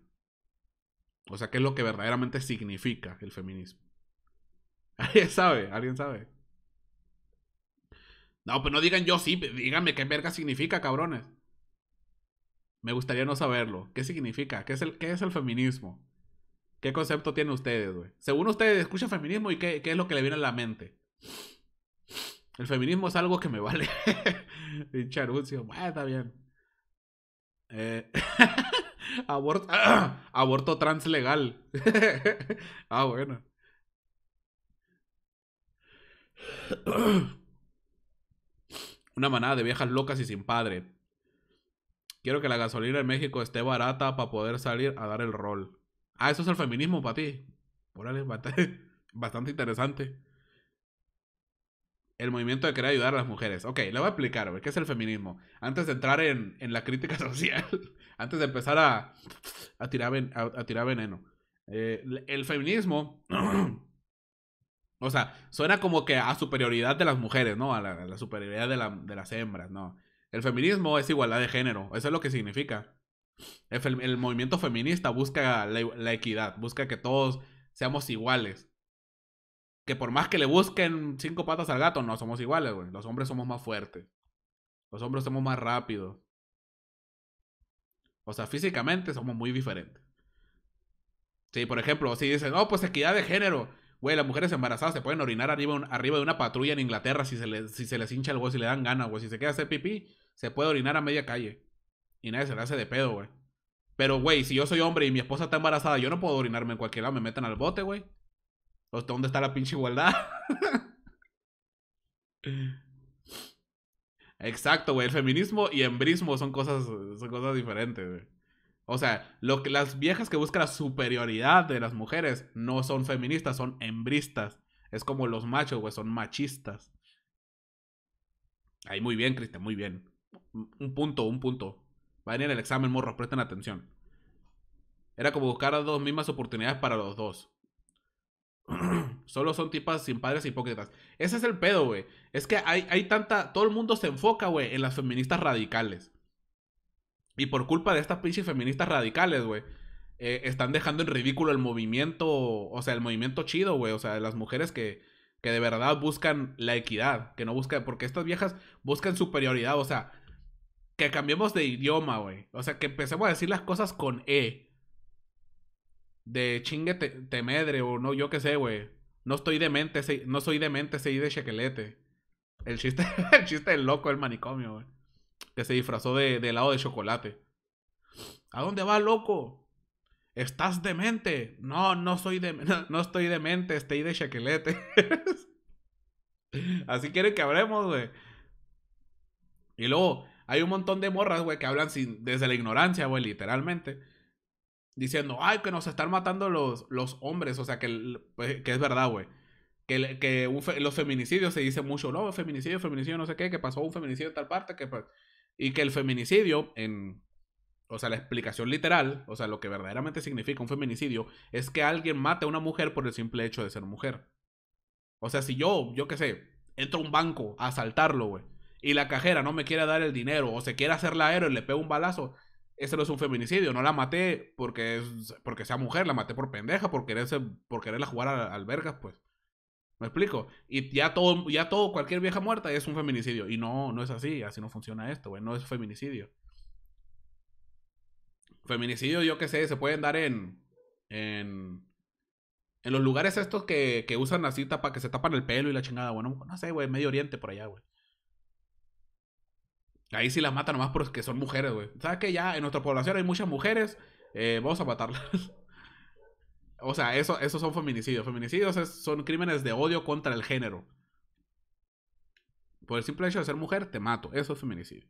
O sea, ¿qué es lo que verdaderamente significa el feminismo? ¿Alguien sabe? ¿Alguien sabe? No, pues no digan yo sí, díganme qué verga significa, cabrones. Me gustaría no saberlo. ¿Qué significa? ¿Qué es el, qué es el feminismo? ¿Qué concepto tienen ustedes, güey? Según ustedes, escucha feminismo y qué, qué es lo que le viene a la mente. El feminismo es algo que me vale. Pinche anuncio. está bien. Eh, aborto, aborto trans legal. ah, bueno. Una manada de viejas locas y sin padre. Quiero que la gasolina en México esté barata para poder salir a dar el rol. Ah, eso es el feminismo para ti. Órale, bastante, interesante. El movimiento de querer ayudar a las mujeres. Ok, le voy a explicar, ¿qué es el feminismo? Antes de entrar en, en la crítica social, antes de empezar a, a, tirar, a, tirar veneno. Eh, el feminismo O sea, suena como que a superioridad de las mujeres, ¿no? A la, superioridad de, la, de, las hembras, ¿no? El feminismo es igualdad de género, eso es lo que significa. El, movimiento feminista busca la, la, equidad, busca que todos seamos iguales. Que por más que le busquen cinco patas al gato, no somos iguales, güey. Los hombres somos más fuertes. Los hombres somos más rápidos. O sea, físicamente somos muy diferentes. Sí, por ejemplo, si dicen, no, pues equidad de género Güey, las mujeres embarazadas se pueden orinar arriba, arriba de una patrulla en Inglaterra si se, si se les hincha el güey, si le dan ganas, güey. Si se queda hacer pipí, se puede orinar a media calle. Y nadie se le hace de pedo, güey. Pero, güey, si yo soy hombre y mi esposa está embarazada, yo no puedo orinarme en cualquier lado, me meten al bote, güey. ¿Dónde está la pinche igualdad? Exacto, güey. El feminismo y embrismo son cosas, son cosas diferentes, güey. O sea, lo que, las viejas que buscan la superioridad de las mujeres no son feministas, son hembristas. Es como los machos, güey, son machistas. Ahí muy bien, Cristian, muy bien. Un punto, un punto. Va a venir el examen, morro, presten atención. Era como buscar las dos mismas oportunidades para los dos. Solo son tipas sin padres hipócritas. Ese es el pedo, güey. Es que hay, hay tanta. Todo el mundo se enfoca, güey, en las feministas radicales. Y por culpa de estas pinches feministas radicales, güey. Eh, están dejando en ridículo el movimiento, o sea, el movimiento chido, güey. O sea, las mujeres que, que de verdad buscan la equidad, que no buscan, porque estas viejas buscan superioridad, o sea, que cambiemos de idioma, güey. O sea, que empecemos a decir las cosas con E. De chingue te, medre, o no, yo qué sé, güey. No estoy demente, no soy demente, soy de chequelete. El chiste, el chiste del loco, el manicomio, güey que se disfrazó de, helado de chocolate. ¿A dónde va loco? ¿Estás demente? No, no soy de, no, estoy demente, estoy de chaquelete. Así quieren que hablemos, güey. Y luego hay un montón de morras, güey, que hablan sin, desde la ignorancia, güey, literalmente. Diciendo, ay, que nos están matando los, los hombres. O sea, que, pues, que es verdad, güey. Que, los feminicidios se dice mucho, no, feminicidio, feminicidio, no sé qué, que pasó un feminicidio en tal parte, que, pues, y que el feminicidio, en, o sea, la explicación literal, o sea, lo que verdaderamente significa un feminicidio, es que alguien mate a una mujer por el simple hecho de ser mujer. O sea, si yo, yo qué sé, entro a un banco a asaltarlo, güey, y la cajera no me quiere dar el dinero o se quiere hacer la héroe y le pego un balazo, ese no es un feminicidio. No la maté porque, es, porque sea mujer, la maté por pendeja, por quererse, por quererla jugar al, al vergas, pues. ¿Me explico? Y ya todo, ya todo, cualquier vieja muerta es un feminicidio. Y no, no es así, así no funciona esto, güey, no es feminicidio. Feminicidio, yo qué sé, se pueden dar en. en. en los lugares estos que, que usan así tapa, que se tapan el pelo y la chingada, bueno No, sé, güey, Medio Oriente por allá, güey. Ahí sí las matan nomás porque son mujeres, güey. ¿Sabes que Ya en nuestra población hay muchas mujeres. Eh, vamos a matarlas. O sea, eso, esos son feminicidios. Feminicidios son crímenes de odio contra el género. Por el simple hecho de ser mujer, te mato. Eso es feminicidio.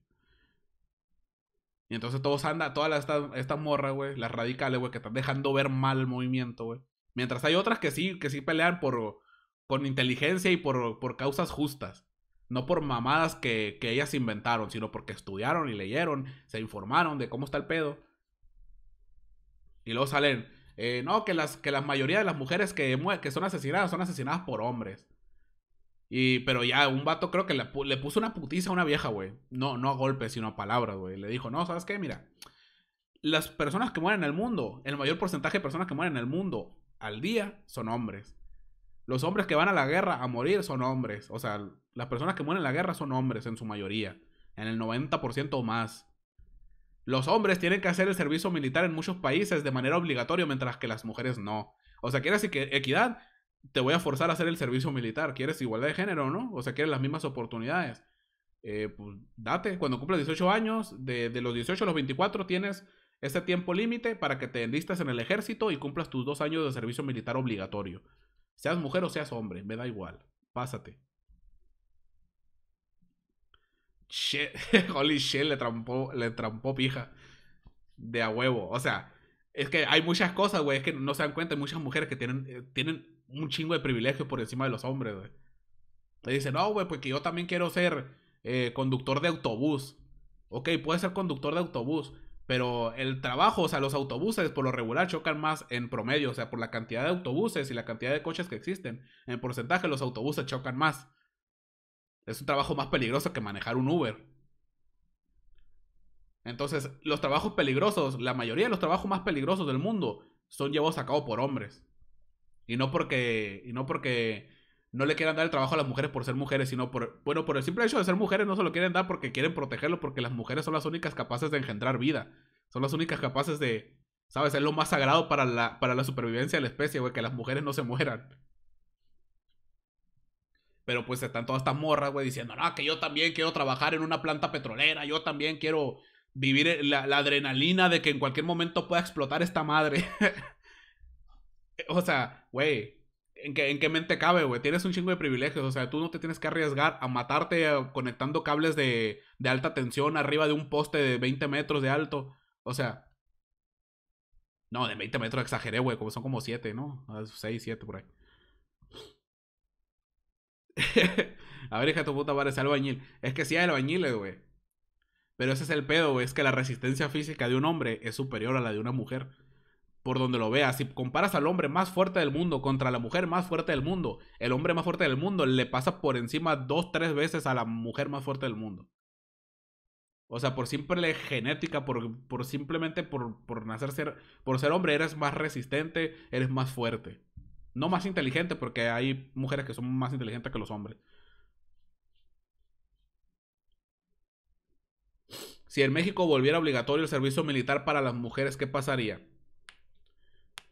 Y entonces todos andan, todas estas esta morra, güey, las radicales, güey, que están dejando ver mal el movimiento, güey. Mientras hay otras que sí, que sí pelean por, con inteligencia y por, causas justas. No por mamadas que, que ellas inventaron, sino porque estudiaron y leyeron, se informaron de cómo está el pedo. Y luego salen, eh, no, que, las, que la mayoría de las mujeres que, que son asesinadas son asesinadas por hombres. Y, pero ya, un vato creo que le, puso una putiza a una vieja, güey. No, no a golpes, sino a palabras, güey. Le dijo, no, ¿sabes qué? Mira, las personas que mueren en el mundo, el mayor porcentaje de personas que mueren en el mundo al día son hombres. Los hombres que van a la guerra a morir son hombres. O sea, las personas que mueren en la guerra son hombres en su mayoría. En el 90% o más los hombres tienen que hacer el servicio militar en muchos países de manera obligatoria, mientras que las mujeres no. O sea, ¿quieres equidad? Te voy a forzar a hacer el servicio militar. ¿Quieres igualdad de género, no? O sea, ¿quieres las mismas oportunidades? Eh, pues date, cuando cumples 18 años, de, los 18 a los 24 tienes ese tiempo límite para que te enlistes en el ejército y cumplas tus dos años de servicio militar obligatorio. Seas mujer o seas hombre, me da igual. Pásate shit, holy shit, le trampó, le trampó pija. De a huevo. O sea, es que hay muchas cosas, güey, es que no se dan cuenta. Hay muchas mujeres que tienen, eh, tienen un chingo de privilegio por encima de los hombres, güey. Te dicen, no, güey, porque yo también quiero ser eh, conductor de autobús. Ok, puede ser conductor de autobús, pero el trabajo, o sea, los autobuses por lo regular chocan más en promedio, o sea, por la cantidad de autobuses y la cantidad de coches que existen. En porcentaje los autobuses chocan más. Es un trabajo más peligroso que manejar un Uber. Entonces, los trabajos peligrosos, la mayoría de los trabajos más peligrosos del mundo son llevados a cabo por hombres. Y no porque, y no, porque no le quieran dar el trabajo a las mujeres por ser mujeres, sino por, bueno, por el simple hecho de ser mujeres no se lo quieren dar porque quieren protegerlo, porque las mujeres son las únicas capaces de engendrar vida. Son las únicas capaces de, ¿sabes? Es lo más sagrado para la, para la supervivencia de la especie, güey, que las mujeres no se mueran. Pero pues están todas estas morras, güey, diciendo, no, que yo también quiero trabajar en una planta petrolera, yo también quiero vivir eh, la, adrenalina de que en cualquier momento pueda explotar esta madre. o sea, güey, ¿en qué, ¿en qué mente cabe, güey? Tienes un chingo de privilegios, o sea, tú no te tienes que arriesgar a matarte conectando cables de, de alta tensión arriba de un poste de 20 metros de alto. O sea, no, de 20 metros exageré, güey, como son como 7, ¿no? 6, ah, 7 por ahí. a ver, hija tu puta parece albañil. Es que sí hay albañiles, güey. Pero ese es el pedo, Es que la resistencia física de un hombre es superior a la de una mujer. Por donde lo veas. Si comparas al hombre más fuerte del mundo contra la mujer más fuerte del mundo, el hombre más fuerte del mundo le pasa por encima dos, tres veces a la mujer más fuerte del mundo. O sea, por simple genética, por, por simplemente por, por nacer ser, por ser hombre, eres más resistente, eres más fuerte. No más inteligente, porque hay mujeres que son más inteligentes que los hombres. Si en México volviera obligatorio el servicio militar para las mujeres, ¿qué pasaría?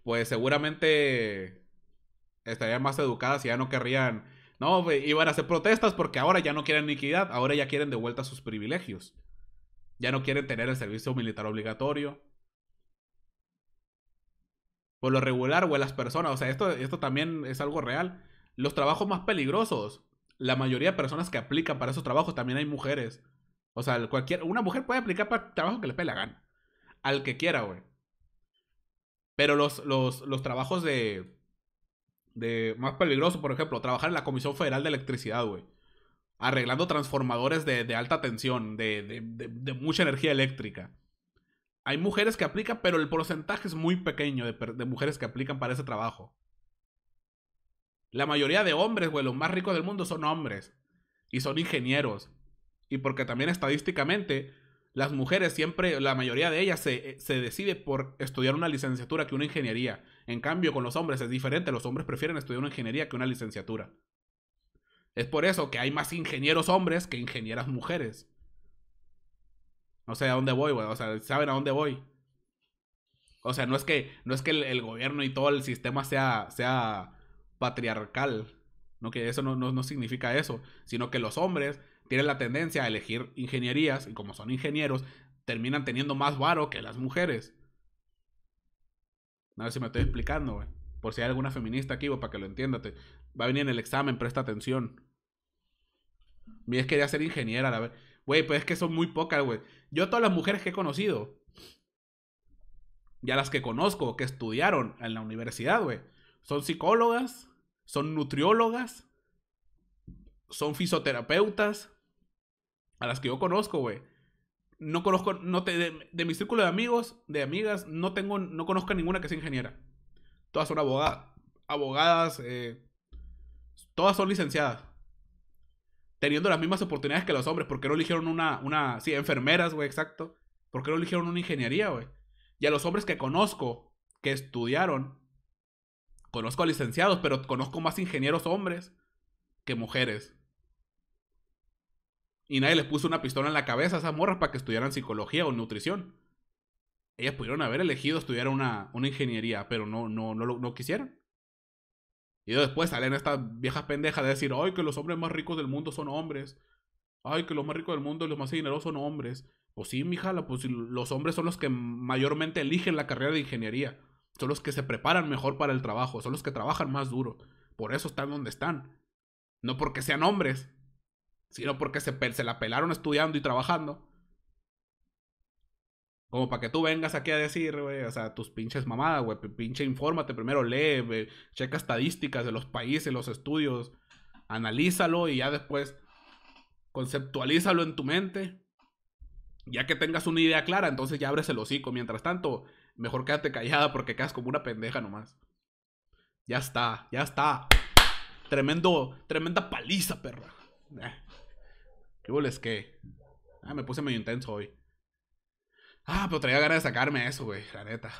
Pues seguramente estarían más educadas y ya no querrían. No, iban a hacer protestas porque ahora ya no quieren iniquidad, ahora ya quieren de vuelta sus privilegios. Ya no quieren tener el servicio militar obligatorio por lo regular o las personas, o sea, esto, esto también es algo real. Los trabajos más peligrosos, la mayoría de personas que aplican para esos trabajos también hay mujeres. O sea, cualquier, una mujer puede aplicar para trabajo que le pegue la gana. Al que quiera, güey. Pero los, los, trabajos de, de más peligrosos, por ejemplo, trabajar en la Comisión Federal de Electricidad, güey. Arreglando transformadores de, de alta tensión, de, de, de mucha energía eléctrica. Hay mujeres que aplican, pero el porcentaje es muy pequeño de, mujeres que aplican para ese trabajo. La mayoría de hombres, güey, los más ricos del mundo son hombres. Y son ingenieros. Y porque también estadísticamente, las mujeres siempre, la mayoría de ellas eh, se, decide por estudiar una licenciatura que una ingeniería. En cambio, con los hombres es diferente. Los hombres prefieren estudiar una ingeniería que una licenciatura. Es por eso que hay más ingenieros hombres que ingenieras mujeres. No sé a dónde voy, güey. O sea, saben a dónde voy. O sea, no es que, no es que el, gobierno y todo el sistema sea, sea patriarcal. No que eso no, significa eso. Sino que los hombres tienen la tendencia a elegir ingenierías y como son ingenieros, terminan teniendo más varo que las mujeres. A ver si me estoy explicando, güey. Por si hay alguna feminista aquí, güey, para que lo entiendas. Va a venir en el examen, presta atención. Mi es quería ser ingeniera, la ver Güey, pues es que son muy pocas, güey. Yo todas las mujeres que he conocido, y a las que conozco, que estudiaron en la universidad, güey, son psicólogas, son nutriólogas, son fisioterapeutas. A las que yo conozco, güey. No conozco, no te, de, mi círculo de amigos, de amigas, no tengo, no conozco a ninguna que sea ingeniera. Todas son abogadas, abogadas, eh, todas son licenciadas teniendo las mismas oportunidades que los hombres. ¿Por qué no eligieron una, una, sí, enfermeras, güey, exacto? ¿Por qué no eligieron una ingeniería, güey? Y a los hombres que conozco, que estudiaron, conozco a licenciados, pero conozco más ingenieros hombres que mujeres. Y nadie les puso una pistola en la cabeza a esas morras para que estudiaran psicología o nutrición. Ellas pudieron haber elegido estudiar una, una ingeniería, pero no, no, no, no quisieron. Y después salen estas viejas pendejas de decir, ay, que los hombres más ricos del mundo son hombres. Ay, que los más ricos del mundo y los más dinerosos son hombres. Pues sí, mija, pues los hombres son los que mayormente eligen la carrera de ingeniería. Son los que se preparan mejor para el trabajo, son los que trabajan más duro. Por eso están donde están. No porque sean hombres, sino porque se, se la pelaron estudiando y trabajando. Como para que tú vengas aquí a decir, güey, o sea, tus pinches mamadas, güey, pinche infórmate primero, lee, checa estadísticas de los países, los estudios, analízalo y ya después conceptualízalo en tu mente. Ya que tengas una idea clara, entonces ya abres el hocico. Mientras tanto, mejor quédate callada porque quedas como una pendeja nomás. Ya está, ya está. Tremendo, tremenda paliza, perra. Eh. ¿Qué boles que? Ah, me puse medio intenso hoy. Ah, pero traía ganas de sacarme eso, güey, la neta.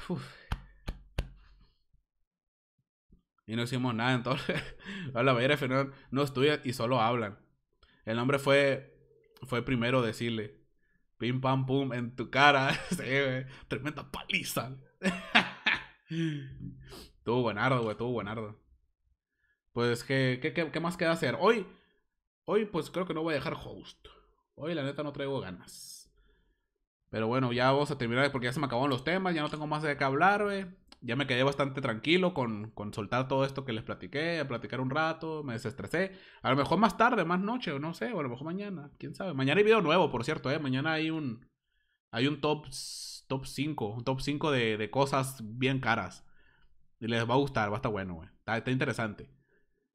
Y no hicimos nada, entonces. Hola, no estudian y solo hablan. El nombre fue, fue primero decirle, pim pam pum, en tu cara. sí, Tremenda paliza. tuvo buenardo, güey, tuvo buenardo. Pues, ¿qué, qué, más queda hacer? Hoy, hoy, pues creo que no voy a dejar host. Hoy, la neta, no traigo ganas. Pero bueno, ya vamos a terminar porque ya se me acabaron los temas, ya no tengo más de qué hablar, güey. Ya me quedé bastante tranquilo con, con soltar todo esto que les platiqué, a platicar un rato, me desestresé. A lo mejor más tarde, más noche, o no sé, o a lo mejor mañana, quién sabe. Mañana hay video nuevo, por cierto, eh. Mañana hay un hay un top top 5, un top 5 de, cosas bien caras. Y les va a gustar, va a estar bueno, güey. está interesante.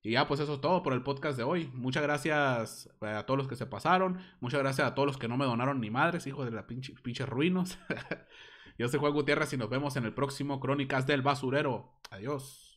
Y ya, pues eso es todo por el podcast de hoy. Muchas gracias eh, a todos los que se pasaron. Muchas gracias a todos los que no me donaron ni madres, hijos de la pinche, pinches ruinos. Yo soy Juan Gutiérrez y nos vemos en el próximo Crónicas del Basurero. Adiós.